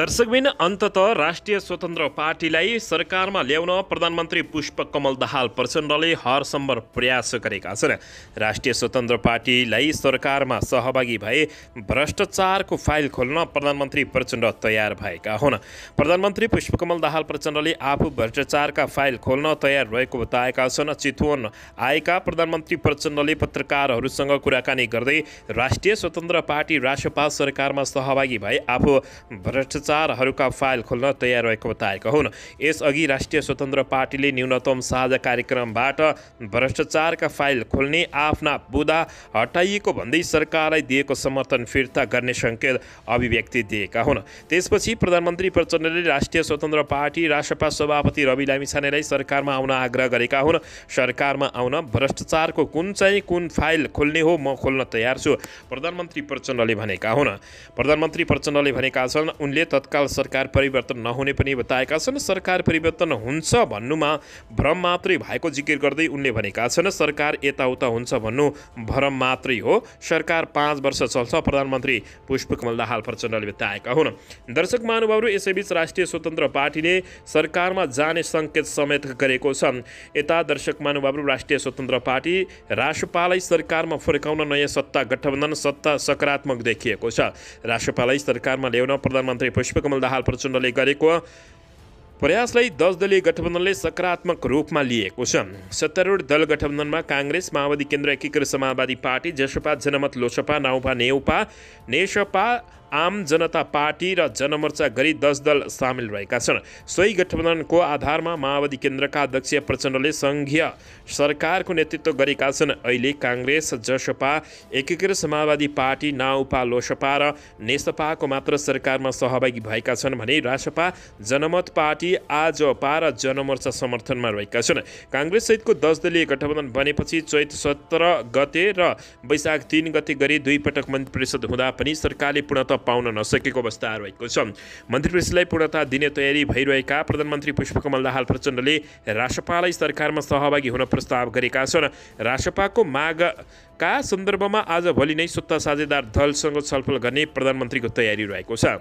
दर्शकबिन अन्तत राष्ट्रिय स्वतन्त्र पार्टीलाई सरकारमा ल्याउन प्रधानमन्त्री पुष्पकमल दाहाल प्रचण्डले हरसम्भर प्रयास गरेका छन् राष्ट्रिय स्वतन्त्र पार्टीलाई सरकारमा सहभागी भए भ्रष्टाचारको फाइल खोल्न प्रधानमन्त्री प्रचण्ड तयार भएका हुन् प्रधानमन्त्री पुष्पकमल दाहाल प्रचण्डले आफू भ्रष्टाचारका फाइल खोल्न तयार रहेको बताएका छन् चितवन आएका प्रधानमन्त्री प्रचण्डले पत्रकारहरूसँग कुराकानी गर्दै राष्ट्रिय स्वतन्त्र पार्टी राष्ट्रपाल सरकारमा सहभागी भए आफू भ्रष्टाचार समाचारहरूका फाइल खोल्न तयार रहेको बताएका हुन् यसअघि राष्ट्रिय स्वतन्त्र पार्टीले न्यूनतम साझा कार्यक्रमबाट भ्रष्टाचारका फाइल खोल्ने आफ्ना बुदा हटाइएको भन्दै सरकारलाई दिएको समर्थन फिर्ता गर्ने सङ्केत अभिव्यक्ति दिएका हुन् त्यसपछि प्रधानमन्त्री प्रचण्डले राष्ट्रिय स्वतन्त्र पार्टी राष्ट्रपा सभापति रवि लामिछानेलाई सरकारमा आउन आग्रह गरेका हुन् सरकारमा आउन भ्रष्टाचारको कुन चाहिँ कुन फाइल खोल्ने हो म खोल्न तयार छु प्रधानमन्त्री प्रचण्डले भनेका हुन् प्रधानमन्त्री प्रचण्डले भनेका छन् उनले त तत्काल सरकार परिवर्तन नहुने पनि बताएका छन् सरकार परिवर्तन हुन्छ भन्नुमा भ्रम मात्रै भएको जिकिर गर्दै उनले भनेका छन् सरकार यताउता हुन्छ भन्नु भ्रम मात्रै हो सरकार पाँच वर्ष चल्छ प्रधानमन्त्री पुष्पकमल दाहाल प्रचण्डले बताएका हुन् दर्शक महानुभावहरू यसैबीच राष्ट्रिय स्वतन्त्र पार्टीले सरकारमा जाने सङ्केत समेत गरेको छ यता दर्शक महानुभावहरू राष्ट्रिय स्वतन्त्र पार्टी राष्ट्रपालाई सरकारमा फर्काउन नयाँ सत्ता गठबन्धन सत्ता सकारात्मक देखिएको छ राष्ट्रपालाई सरकारमा ल्याउन प्रधानमन्त्री पुष्प पुष्पकमल दाहाल प्रचण्डले गरेको प्रयासलाई दस दलीय गठबन्धनले सकारात्मक रूपमा लिएको छ सत्तारूढ दल गठबन्धनमा काङ्ग्रेस माओवादी केन्द्र एकीकृत समाजवादी पार्टी जसपा जनमत लोसपा नाउपा नेउपा नेसपा आम जनता पार्टी र जनमोर्चा गरी दस दल सामेल रहेका छन् सोही गठबन्धनको आधारमा माओवादी केन्द्रका अध्यक्ष प्रचण्डले सङ्घीय सरकारको नेतृत्व गरेका छन् अहिले काङ्ग्रेस जसपा एकीकृत समाजवादी पार्टी नाउपा लोसपा र नेसपाको मात्र सरकारमा सहभागी भएका छन् भने रासपा जनमत पार्टी आजपा र जनमोर्चा समर्थनमा रहेका छन् काङ्ग्रेससहितको दस दलीय गठबन्धन बनेपछि चैत सत्र गते र वैशाख तिन गते गरी दुई पटक मन्त्री परिषद हुँदा पनि सरकारले पूर्णत पाउन नसकेको अवस्था रहेको छ मन्त्री परिषदलाई पूर्णता दिने तयारी भइरहेका प्रधानमन्त्री पुष्पकमल दाहाल प्रचण्डले रासपालाई सरकारमा सहभागी हुन प्रस्ताव गरेका छन् रासपाको मागका सन्दर्भमा आज भोलि नै सत्ता साझेदार दलसँग छलफल गर्ने प्रधानमन्त्रीको तयारी रहेको छ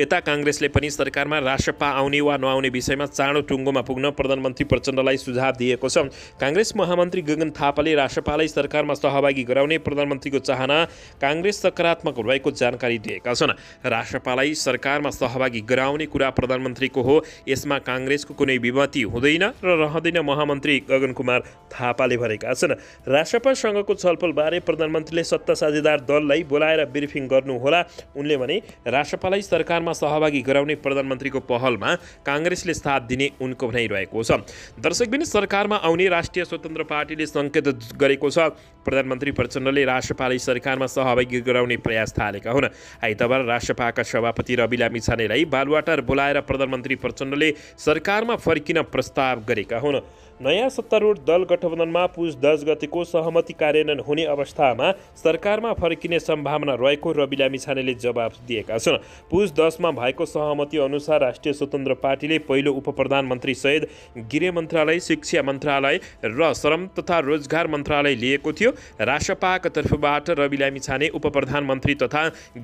यता काङ्ग्रेसले पनि सरकारमा राष्ट्रपा आउने वा नआउने विषयमा चाँडो टुङ्गोमा पुग्न प्रधानमन्त्री प्रचण्डलाई सुझाव दिएको छ काङ्ग्रेस महामन्त्री गगन थापाले राष्ट्रपालाई सरकारमा सहभागी गराउने प्रधानमन्त्रीको चाहना काङ्ग्रेस सकारात्मक रहेको जानकारी दिएका छन् राष्ट्रपालाई सरकारमा सहभागी गराउने कुरा प्रधानमन्त्रीको हो यसमा काङ्ग्रेसको कुनै विमति हुँदैन र रहँदैन महामन्त्री गगन कुमार थापाले भनेका छन् राष्ट्रपासँगको छलफलबारे प्रधानमन्त्रीले सत्ता साझेदार दललाई बोलाएर ब्रिफिङ गर्नुहोला उनले भने राष्ट्रपालाई सरकार निर्माणमा सहभागी गराउने प्रधानमन्त्रीको पहलमा काङ्ग्रेसले साथ दिने उनको भनाइ रहेको छ दर्शकबिन सरकारमा आउने राष्ट्रिय स्वतन्त्र पार्टीले सङ्केत गरेको छ प्रधानमन्त्री प्रचण्डले राष्ट्रपालाई सरकारमा सहभागी गराउने प्रयास थालेका हुन् आइतबार राष्ट्रपाका सभापति रविला मिछानेलाई बालुवाटार बोलाएर प्रधानमन्त्री प्रचण्डले सरकारमा फर्किन प्रस्ताव गरेका हुन् नयाँ सत्तारूढ दल गठबन्धनमा पुज दस गतिको सहमति कार्यान्वयन हुने अवस्थामा सरकारमा फर्किने सम्भावना रहेको रवि लामिछानेले जवाब दिएका छन् पुज दस दसमा भएको सहमति अनुसार राष्ट्रिय स्वतन्त्र पार्टीले पहिलो उप प्रधानमन्त्री सहित गृह मन्त्रालय शिक्षा मन्त्रालय र श्रम तथा रोजगार मन्त्रालय लिएको थियो रासपाको तर्फबाट रवि लामिछाने उप प्रधानमन्त्री तथा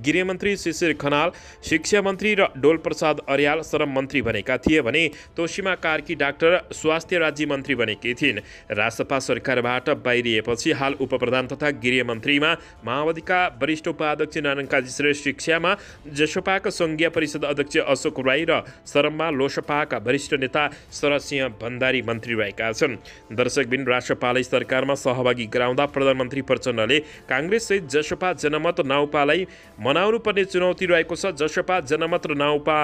गृहमन्त्री शिशिर खनाल शिक्षा मन्त्री र डोलप्रसाद अर्याल श्रम मन्त्री बनेका थिए भने तोसिमा कार्की डाक्टर स्वास्थ्य राज्य मन्त्री बनेकी थिइन् रासपा सरकारबाट बाहिरिएपछि हाल उप प्रधान तथा गृहमन्त्रीमा माओवादीका वरिष्ठ उपाध्यक्ष नारायण काजी श्रेष्ठ शिक्षामा जसपाको सङ्घीय सङ्घीय परिषद अध्यक्ष अशोक राई र सरममा लोसपाका वरिष्ठ नेता शरदसिंह भण्डारी मन्त्री रहेका छन् दर्शकबिन राष्ट्रपाल सरकारमा सहभागी गराउँदा प्रधानमन्त्री प्रचण्डले सहित जसपा जनमत नाउपालाई मनाउनुपर्ने चुनौती रहेको छ जसपा जनमत र नाउपा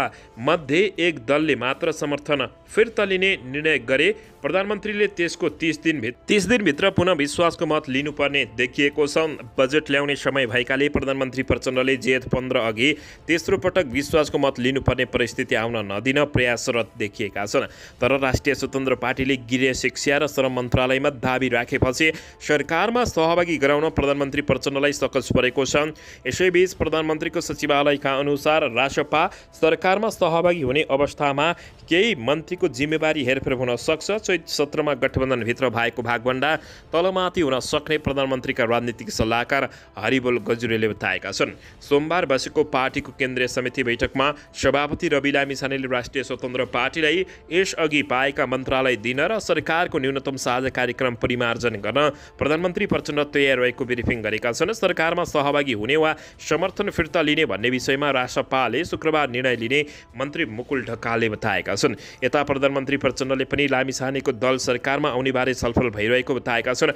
मध्ये एक दलले मात्र समर्थन फिर्ता लिने निर्णय गरे प्रधानमन्त्रीले त्यसको तिस दिन तिस दिनभित्र पुनः विश्वासको मत लिनुपर्ने देखिएको छ बजेट ल्याउने समय भएकाले प्रधानमन्त्री प्रचण्डले जेठ पन्ध्र अघि तेस्रो पटक विश्वासको मत लिनुपर्ने परिस्थिति आउन नदिन प्रयासरत देखिएका छन् तर राष्ट्रिय स्वतन्त्र पार्टीले गृह शिक्षा र श्रम मन्त्रालयमा दावी राखेपछि सरकारमा सहभागी गराउन प्रधानमन्त्री प्रचण्डलाई सकस परेको छ यसैबीच प्रधानमन्त्रीको सचिवालयका अनुसार रासपा सरकारमा सहभागी हुने अवस्थामा केही मन्त्रीको जिम्मेवारी हेरफेर हुन सक्छ चैत सत्रमा गठबन्धनभित्र भएको भागभन्डा तलमाथि हुन सक्ने प्रधानमन्त्रीका राजनीतिक सल्लाहकार हरिबोल गजुरेले बताएका छन् सोमबार बसेको पार्टीको केन्द्रीय समिति बैठकमा सभापति रवि लामिछानेले राष्ट्रिय स्वतन्त्र पार्टीलाई यसअघि पाएका मन्त्रालय दिन र सरकारको न्यूनतम साझा कार्यक्रम परिमार्जन गर्न प्रधानमन्त्री प्रचण्ड तयार रहेको ब्रिफिङ गरेका छन् सरकारमा सहभागी हुने वा समर्थन फिर्ता लिने भन्ने विषयमा रासपाले शुक्रबार निर्णय लिने मन्त्री मुकुल ढकालले बताएका छन् यता प्रधानमन्त्री प्रचण्डले पनि लामिछानेको दल सरकारमा आउनेबारे छलफल भइरहेको बताएका छन्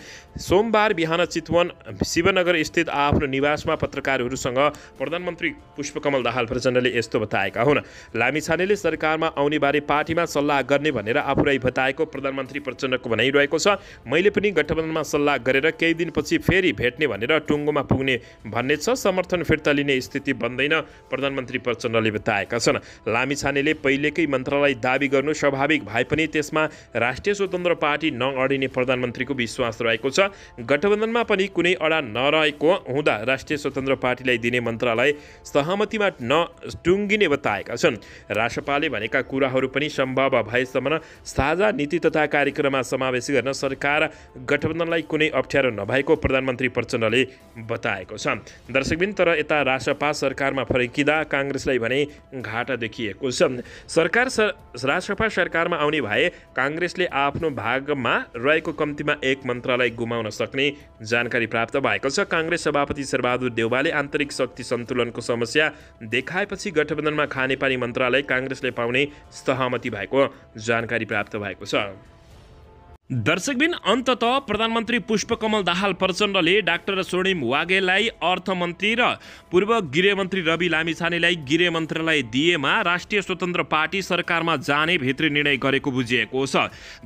सोमबार बिहान चितवन शिवनगर स्थित आफ्नो निवासमा पत्रकारहरूसँग प्रधानमन्त्री पुष्पकमल दाहाल प्रचण्डले उहाँले यस्तो बताएका हुन् लामिछानेले सरकारमा आउनेबारे पार्टीमा सल्लाह गर्ने भनेर आफूलाई बताएको प्रधानमन्त्री प्रचण्डको भनाइरहेको छ मैले पनि गठबन्धनमा सल्लाह गरेर केही दिनपछि फेरि भेट्ने भनेर टुङ्गोमा पुग्ने भन्ने छ समर्थन फिर्ता लिने स्थिति बन्दैन प्रधानमन्त्री प्रचण्डले बताएका छन् लामिछानेले पहिलेकै मन्त्रालय दावी गर्नु स्वाभाविक भए पनि त्यसमा राष्ट्रिय स्वतन्त्र पार्टी नअडिने प्रधानमन्त्रीको विश्वास रहेको छ गठबन्धनमा पनि कुनै अडा नरहेको हुँदा राष्ट्रिय स्वतन्त्र पार्टीलाई दिने मन्त्रालय सहमतिमा न टुङ्गिने बताएका छन् राष्ट्रपाले भनेका कुराहरू पनि सम्भव भएसम्म साझा नीति तथा कार्यक्रममा समावेश गर्न सरकार गठबन्धनलाई कुनै अप्ठ्यारो नभएको प्रधानमन्त्री प्रचण्डले बताएको छ दर्शकबिन तर यता राष्ट्रपा सरकारमा फर्किँदा काङ्ग्रेसलाई भने घाटा देखिएको छ सरकार राष्ट्रपा सरकारमा आउने भए काङ्ग्रेसले आफ्नो भागमा रहेको कम्तीमा एक मन्त्रालय गुमाउन सक्ने जानकारी प्राप्त भएको छ काङ्ग्रेस सभापति शेरबहादुर देउवाले आन्तरिक शक्ति सन्तुलनको समस्या देखाएपछि त्यसपछि गठबन्धनमा खानेपानी मन्त्रालय काङ्ग्रेसले पाउने सहमति भएको जानकारी प्राप्त भएको छ दर्शकबिन अन्तत प्रधानमन्त्री पुष्पकमल दाहाल प्रचण्डले डाक्टर स्वर्णिम वागेलाई अर्थमन्त्री र पूर्व गृहमन्त्री रवि लामिछानेलाई गृह मन्त्रालय दिएमा राष्ट्रिय स्वतन्त्र पार्टी सरकारमा जाने भित्री निर्णय गरेको बुझिएको छ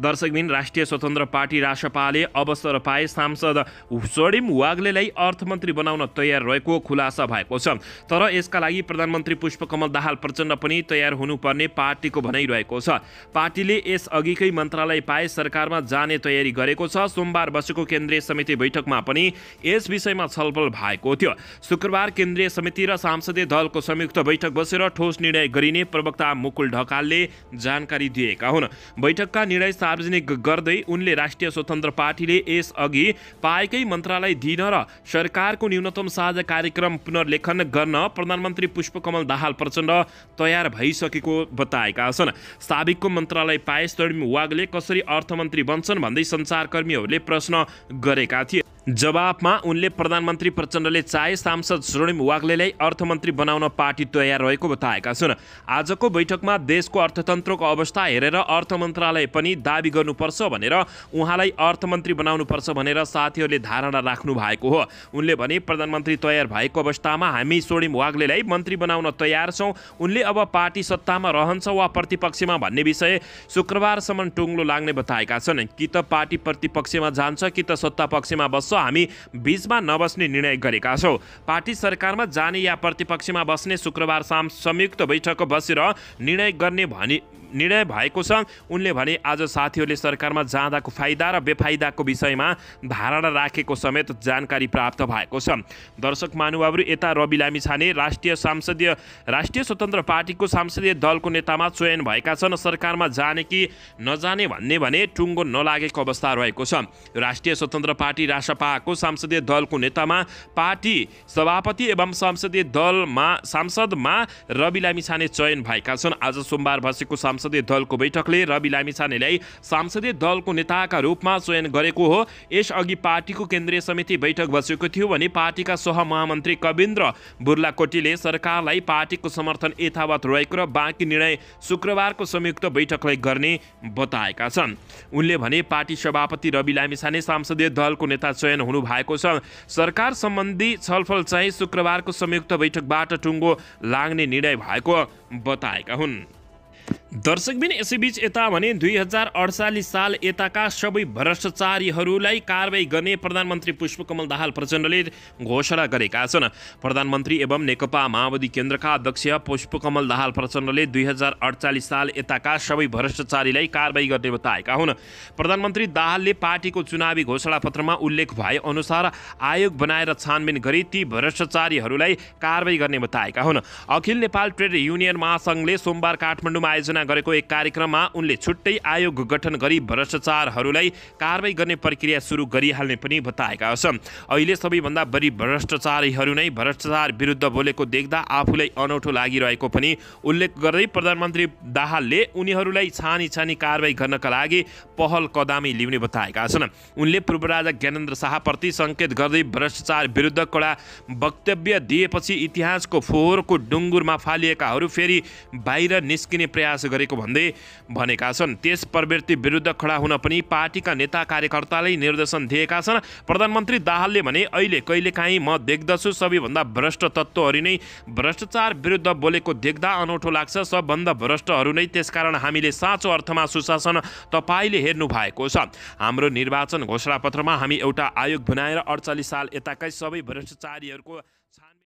दर्शकबिन राष्ट्रिय स्वतन्त्र पार्टी राष्ट्रपाले अवसर पाए सांसद स्वर्णिम वाग्लेलाई अर्थमन्त्री बनाउन तयार रहेको खुलासा भएको छ तर यसका लागि प्रधानमन्त्री पुष्पकमल दाहाल प्रचण्ड पनि तयार हुनुपर्ने पार्टीको भनाइरहेको छ पार्टीले यसअघिकै मन्त्रालय पाए सरकारमा जाने तयारी गरेको छ सोमबार बसेको केन्द्रीय समिति बैठकमा पनि यस विषयमा छलफल भएको थियो शुक्रबार केन्द्रीय समिति र सांसदीय दलको संयुक्त बैठक बसेर ठोस निर्णय गरिने प्रवक्ता मुकुल ढकालले जानकारी दिएका हुन् बैठकका निर्णय सार्वजनिक गर्दै उनले राष्ट्रिय स्वतन्त्र पार्टीले यसअघि पाएकै मन्त्रालय दिन र सरकारको न्यूनतम साझा कार्यक्रम पुनर्लेखन गर्न प्रधानमन्त्री पुष्पकमल दाहाल प्रचण्ड तयार भइसकेको बताएका छन् साबिकको मन्त्रालय पाए स्वर्णिम वागले कसरी अर्थमन्त्री बन्छ हुन्छन् भन्दै सञ्चारकर्मीहरूले प्रश्न गरेका थिए जवाफमा उनले प्रधानमन्त्री प्रचण्डले चाहे सांसद स्वर्णिम वाग्लेलाई अर्थमन्त्री बनाउन पार्टी तयार रहेको बताएका छन् आजको बैठकमा देशको अर्थतन्त्रको अवस्था हेरेर अर्थ मन्त्रालय पनि दावी गर्नुपर्छ भनेर उहाँलाई अर्थमन्त्री बनाउनुपर्छ भनेर साथीहरूले धारणा राख्नु भएको हो उनले भने प्रधानमन्त्री तयार भएको अवस्थामा हामी स्वर्णिम वाग्लेलाई मन्त्री बनाउन तयार छौँ उनले अब पार्टी सत्तामा रहन्छ वा प्रतिपक्षमा भन्ने विषय शुक्रबारसम्म टुङ्लो लाग्ने बताएका छन् कि त पार्टी प्रतिपक्षमा जान्छ कि त सत्ता पक्षमा बस्छ हामी बिचमा नबस्ने निर्णय गरेका छौँ पार्टी सरकारमा जाने या प्रतिपक्षमा बस्ने शुक्रबार शाम संयुक्त बैठक बसेर निर्णय गर्ने भनी निर्णय भएको छ उनले भने आज साथीहरूले सरकारमा जाँदाको फाइदा र बेफाइदाको विषयमा धारणा राखेको समेत जानकारी प्राप्त भएको छ दर्शक मानुबाबुहरू यता रवि लामिछाने राष्ट्रिय सांसदीय राष्ट्रिय स्वतन्त्र पार्टीको सांसदीय दलको नेतामा चयन भएका छन् सरकारमा जाने कि नजाने भन्ने भने टुङ्गो नलागेको अवस्था रहेको छ राष्ट्रिय स्वतन्त्र पार्टी राष्ट्रपाको सांसदीय दलको नेतामा पार्टी सभापति एवं संसदीय दलमा सांसदमा रवि लामिछाने चयन भएका छन् आज सोमबार बसेको सांसद संसदीय दलको बैठकले रवि लामिछानेलाई सांसदीय दलको नेताका रूपमा चयन गरेको हो यसअघि पार्टीको केन्द्रीय समिति बैठक बसेको थियो भने पार्टीका सहमहामन्त्री कविन्द्र बुर्लाकोटीले सरकारलाई पार्टीको समर्थन यथावत रहेको र बाँकी निर्णय शुक्रबारको संयुक्त बैठकलाई गर्ने बताएका छन् उनले भने पार्टी सभापति रवि लामिछाने सांसदीय दलको नेता चयन हुनु भएको छ सरकार सम्बन्धी छलफल चाहिँ शुक्रबारको संयुक्त बैठकबाट टुङ्गो लाग्ने निर्णय भएको बताएका हुन् दर्शकबिन यसैबीच यता भने दुई हजार अडचालिस साल यताका सबै भ्रष्टाचारीहरूलाई कारवाही गर्ने प्रधानमन्त्री पुष्पकमल दाहाल प्रचण्डले घोषणा गरेका छन् प्रधानमन्त्री एवं नेकपा माओवादी केन्द्रका अध्यक्ष पुष्पकमल दाहाल प्रचण्डले दुई हजार अडचालिस साल यताका सबै भ्रष्टाचारीलाई कारवाही गर्ने बताएका हुन् प्रधानमन्त्री दाहालले पार्टीको चुनावी घोषणापत्रमा उल्लेख भए अनुसार आयोग बनाएर छानबिन गरी ती भ्रष्टाचारीहरूलाई कारवाही गर्ने बताएका हुन् अखिल नेपाल ट्रेड युनियन महासङ्घले सोमबार काठमाडौँमा आयोजना गरेको एक कार्यक्रममा उनले छुट्टै आयोग गठन गरी भ्रष्टाचारहरूलाई कारवाही गर्ने प्रक्रिया सुरु गरिहाल्ने पनि बताएका छन् अहिले सबैभन्दा बढी भ्रष्टाचारीहरू नै भ्रष्टाचार विरुद्ध बोलेको देख्दा आफूलाई अनौठो लागिरहेको पनि उल्लेख गर्दै प्रधानमन्त्री दाहालले उनीहरूलाई छानी छानी कारवाही गर्नका लागि पहल कदामी लिउने बताएका छन् उनले पूर्वराजा ज्ञानेन्द्र शाहप्रति सङ्केत गर्दै भ्रष्टाचार विरुद्ध कडा वक्तव्य दिएपछि इतिहासको फोहोरको डुङ्गुरमा फालिएकाहरू फेरि बाहिर निस्किने प्रयास प्रयास गरेको भन्दै भनेका छन् त्यस प्रवृत्ति विरुद्ध खडा हुन पनि पार्टीका नेता कार्यकर्ताले निर्देशन दिएका छन् प्रधानमन्त्री दाहालले भने अहिले कहिलेकाहीँ म देख्दछु सबैभन्दा भ्रष्ट तत्त्वहरू नै भ्रष्टाचार विरुद्ध बोलेको देख्दा अनौठो लाग्छ सबभन्दा भ्रष्टहरू नै त्यसकारण हामीले साँचो अर्थमा सुशासन तपाईँले हेर्नु भएको छ हाम्रो निर्वाचन घोषणापत्रमा हामी एउटा आयोग बनाएर अडचालिस साल यताकै सबै भ्रष्टाचारीहरूको